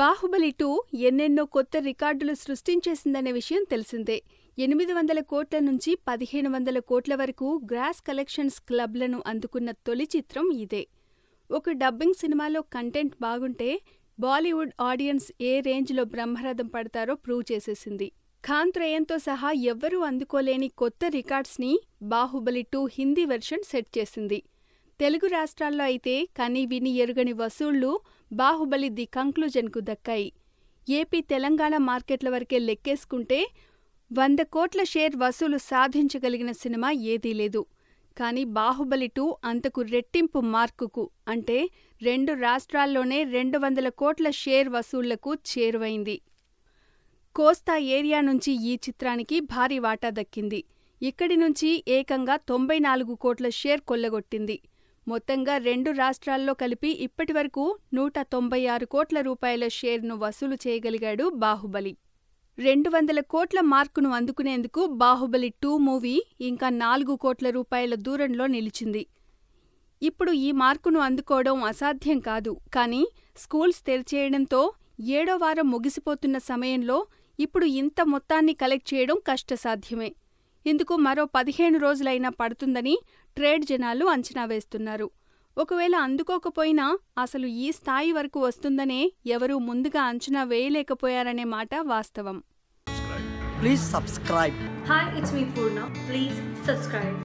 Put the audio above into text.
Baahubali two ఎన్నెన్నో కొత్త రికార్డులు సృష్టించేసిందనే విషయం తెలిసిందే ఎనిమిది వందల కోట్ల నుంచి పదిహేను వందల కోట్ల వరకు గ్రాస్ కలెక్షన్స్ క్లబ్లను అందుకున్న తొలి చిత్రం ఇదే ఒక డబ్బింగ్ సినిమాలో కంటెంట్ బాగుంటే బాలీవుడ్ ఆడియన్స్ ఏ రేంజ్లో బ్రహ్మరథం పడతారో ప్రూవ్ చేసేసింది ఖాన్ త్రయంతో సహా ఎవ్వరూ అందుకోలేని కొత్త రికార్డ్స్ని Baahubali two Hindi version set చేసింది తెలుగు రాష్ట్రాల్లో అయితే కని విని ఎరుగని వసూళ్లు బాహుబలి ది కంక్లూజన్కు దక్కాయి ఏపీ తెలంగాణ మార్కెట్ల వరకే లెక్కేసుకుంటే వంద కోట్ల షేర్ వసూలు సాధించగలిగిన సినిమా ఏదీ లేదు కానీ బాహుబలి టూ అంతకు రెట్టింపు మార్కుకు అంటే రెండు రాష్ట్రాల్లోనే రెండు వందల కోట్ల షేర్ వసూళ్లకు చేరువైంది కోస్తా ఏరియా నుంచి ఈ చిత్రానికి భారీ వాటా దక్కింది ఇక్కడి నుంచి ఏకంగా తొంభై నాలుగు కోట్ల షేర్ కొల్లగొట్టింది మొత్తంగా రెండు రాష్ట్రాల్లో కలిపి ఇప్పటి వరకు నూట తొంభై ఆరు కోట్ల రూపాయల షేర్ను వసూలు చేయగలిగాడు బాహుబలి రెండు వందల కోట్ల మార్కును అందుకునేందుకు బాహుబలి టూ మూవీ ఇంకా నాలుగు కోట్ల రూపాయల దూరంలో నిలిచింది ఇప్పుడు ఈ మార్కును అందుకోవడం అసాధ్యం కాదు కానీ స్కూల్స్ తెరిచేయడంతో ఏడో వారం ముగిసిపోతున్న సమయంలో ఇప్పుడు ఇంత మొత్తాన్ని కలెక్ట్ చేయడం కష్టసాధ్యమే ఇందుకు మరో పదిహేను రోజులైనా పడుతుందని ట్రేడ్ జనాలు అంచనా వేస్తున్నారు ఒకవేళ అందుకోకపోయినా అసలు ఈ స్థాయి వరకు వస్తుందనే ఎవరూ ముందుగా అంచనా వేయలేకపోయారనే మాట వాస్తవం please subscribe hi it's me Purna please subscribe